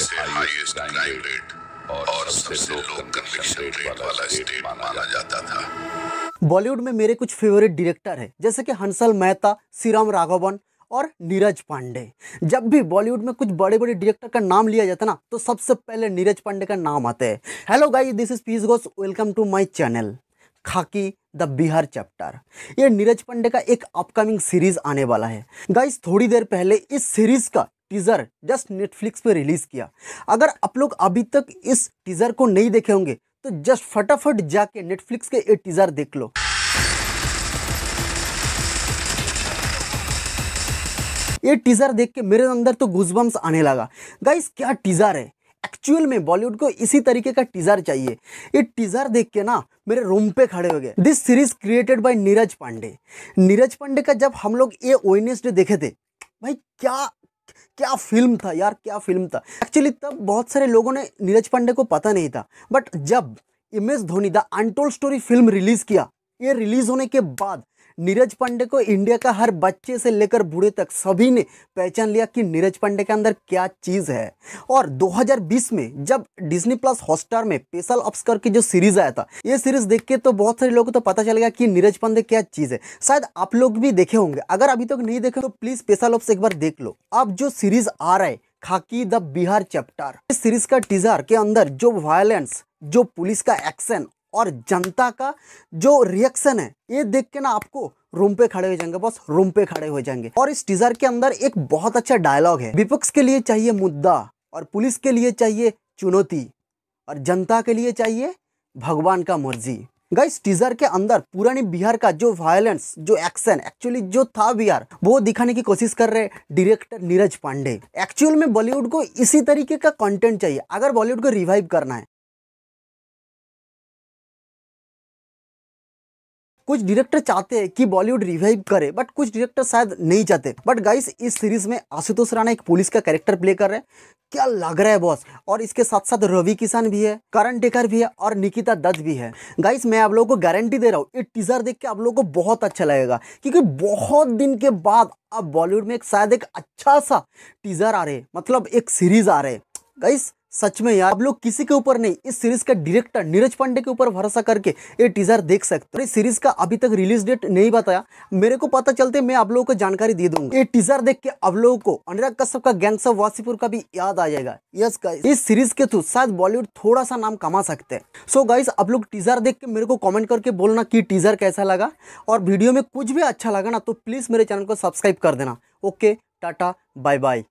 सबसे highest crime rate और सबसे लो कन्विक्शन रेट वाला स्टेट माना जाता था बॉलीवुड में मेरे कुछ फेवरेट डायरेक्टर हैं जैसे कि हंसल मेहता श्रीराम राघवन और नीरज पांडे जब भी बॉलीवुड में कुछ बड़े बड़े डायरेक्टर का नाम लिया जाता ना तो सबसे पहले नीरज पांडे का नाम आता है hello guys this is peace goes welcome to my channel Khakee the Bihar chapter ये नीरज पांडे का एक अपकमिंग सीरीज आने वाला है गाइस थोड़ी देर पहले इस सीरीज का टीज़र जस्ट नेटफ्लिक्स पे रिलीज़ किया अगर आप लोग अभी तक इस टीज़र को नहीं देखे होंगे तो जस्ट फटाफट जाके नेटफ्लिक्स के ये टीज़र देख लो ये टीज़र देख के मेरे अंदर तो गुजबम्स आने लगा गाइस क्या टीज़र है एक्चुअल में बॉलीवुड को इसी तरीके का टीजर चाहिए ये टीजर देख के ना मेरे रूम पे खड़े हो गए this series created by Neeraj Pandey Neeraj Pandey का जब हम लोग ये वेनेसडे देखे थे भाई क्या क्या फिल्म था यार क्या फिल्म था एक्चुअली तब बहुत सारे लोगों ने नीरज पांडे को पता नहीं था बट जब M S Dhoni the untold story film release किया ये रिलीज़ होने के बाद नीरज पांडे को इंडिया का हर बच्चे से लेकर बूढ़े तक सभी ने पहचान लिया कि नीरज पांडे के अंदर क्या चीज़ है और 2020 में जब डिज्नी प्लस हॉटस्टार में पेशल अब्सकर की जो सीरीज़ आया था ये सीरीज़ देख के तो बहुत सारे लोगों को तो पता चल गया कि नीरज पांडे क्या चीज़ है शायद आप लोग भी देखे होंगे अगर अभी तक तो नहीं देखे तो प्लीज़ पेशल ऑफ्स एक बार देख लो अब जो सीरीज़ आ रहा है खाकी द बिहार चैप्टर इस सीरीज का टीजर के अंदर जो वायलेंस जो पुलिस का एक्शन और जनता का जो रिएक्शन है ये देख के ना आपको रूम पे खड़े हो जाएंगे बस रूम पे खड़े हो जाएंगे और इस टीजर के अंदर एक बहुत अच्छा डायलॉग है विपक्ष के लिए चाहिए मुद्दा और पुलिस के लिए चाहिए चुनौती और जनता के लिए चाहिए भगवान का मर्जी गाइस टीजर के अंदर पुराने बिहार का जो वायलेंस जो एक्शन एक्चुअली जो था बिहार वो दिखाने की कोशिश कर रहे डायरेक्टर नीरज पांडे एक्चुअल में बॉलीवुड को इसी तरीके का कंटेंट चाहिए अगर बॉलीवुड को रिवाइव करना है कुछ डायरेक्टर चाहते हैं कि बॉलीवुड रिवाइव करे बट कुछ डायरेक्टर शायद नहीं चाहते बट गाइस इस सीरीज में आशुतोष राणा एक पुलिस का कैरेक्टर प्ले कर रहे हैं क्या लग रहा है बॉस और इसके साथ साथ रवि किसान भी है करण टेकर भी है और निकिता दत्त भी है गाइस मैं आप लोगों को गारंटी दे रहा हूँ ये टीजर देख के आप लोगों को बहुत अच्छा लगेगा क्योंकि बहुत दिन के बाद अब बॉलीवुड में एक शायद एक अच्छा सा टीजर आ रहे मतलब एक सीरीज आ रहे गाइस सच में यार आप लोग किसी के ऊपर नहीं इस सीरीज का डायरेक्टर नीरज पांडे के ऊपर भरोसा करके ये टीजर देख सकते हो सीरीज का अभी तक रिलीज डेट नहीं बताया मेरे को पता चलते मैं आप लोगों को जानकारी दे दूंगा ये टीजर देख के आप लोगों को अनुराग कश्यप का गैंग्स ऑफ वासीपुर का भी याद आ जाएगा यस गाइस इस सीरीज के थ्रू शायद बॉलीवुड थोड़ा सा नाम कमा सकते हैं सो गाइस आप लोग टीजर देख के मेरे को कॉमेंट करके बोलना की टीजर कैसा लगा और वीडियो में कुछ भी अच्छा लगा ना तो प्लीज मेरे चैनल को सब्सक्राइब कर देना ओके टाटा बाय बाय